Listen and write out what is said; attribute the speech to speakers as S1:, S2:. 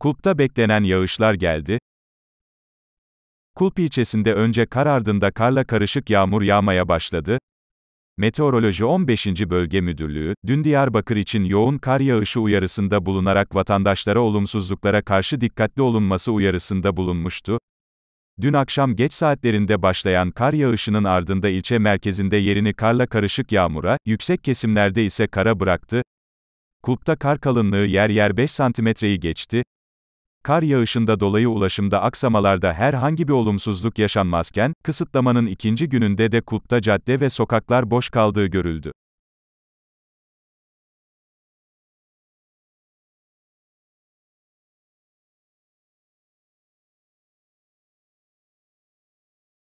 S1: Kulp'ta beklenen yağışlar geldi. Kulp ilçesinde önce kar ardında karla karışık yağmur yağmaya başladı. Meteoroloji 15. Bölge Müdürlüğü, dün Diyarbakır için yoğun kar yağışı uyarısında bulunarak vatandaşlara olumsuzluklara karşı dikkatli olunması uyarısında bulunmuştu. Dün akşam geç saatlerinde başlayan kar yağışının ardında ilçe merkezinde yerini karla karışık yağmura, yüksek kesimlerde ise kara bıraktı. Kulp'ta kar kalınlığı yer yer 5 santimetreyi geçti kar yağışında dolayı ulaşımda aksamalarda herhangi bir olumsuzluk yaşanmazken, kısıtlamanın ikinci gününde de Kut'ta cadde ve sokaklar boş kaldığı görüldü.